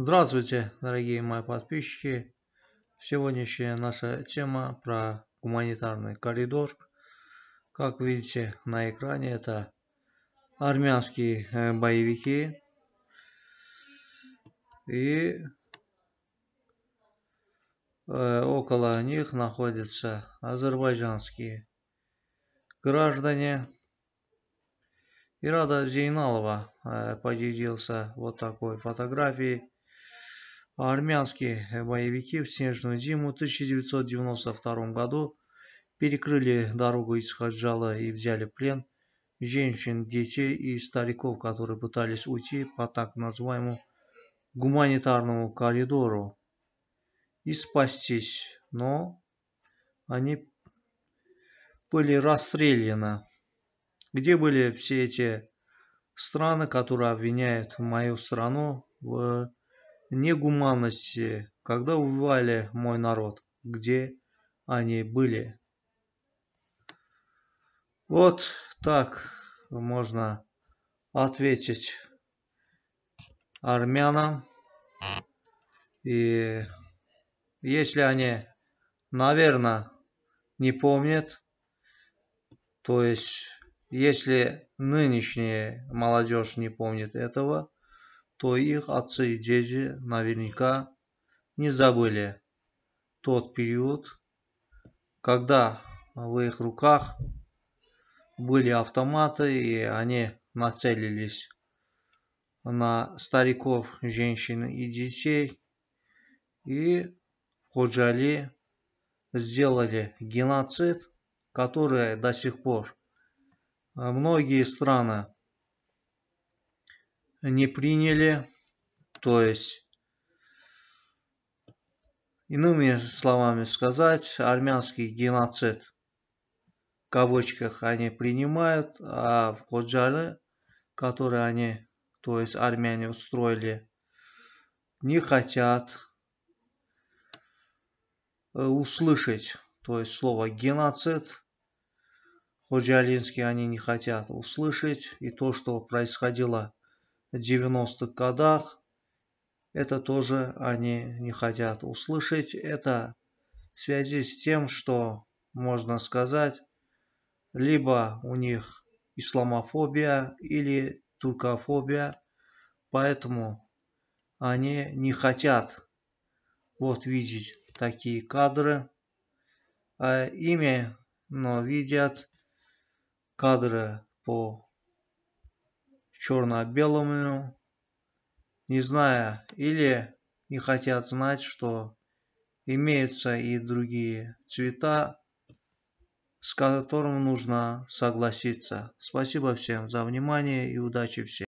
Здравствуйте, дорогие мои подписчики! Сегодняшняя наша тема про гуманитарный коридор. Как видите на экране, это армянские э, боевики. И э, около них находятся азербайджанские граждане. Ирада Зейналова э, поделился вот такой фотографией армянские боевики в снежную зиму 1992 году перекрыли дорогу из Хаджала и взяли в плен женщин, детей и стариков, которые пытались уйти по так называемому гуманитарному коридору и спастись, но они были расстреляны. Где были все эти страны, которые обвиняют мою страну в негуманности, когда убивали мой народ, где они были. Вот так можно ответить армянам. И если они, наверное, не помнят, то есть если нынешняя молодежь не помнит этого, то их отцы и дети наверняка не забыли тот период, когда в их руках были автоматы, и они нацелились на стариков, женщин и детей, и Ходжали сделали геноцид, который до сих пор многие страны не приняли, то есть, иными словами сказать, армянский геноцид в кавычках они принимают, а в Ходжале, который они, то есть армяне устроили, не хотят э, услышать, то есть слово геноцид, ходжалинский они не хотят услышать, и то, что происходило 90-х годах. Это тоже они не хотят услышать. Это в связи с тем, что можно сказать, либо у них исламофобия или туркофобия, поэтому они не хотят вот видеть такие кадры, а ими, но видят кадры по черно-белому, не зная или не хотят знать, что имеются и другие цвета, с которым нужно согласиться. Спасибо всем за внимание и удачи всем.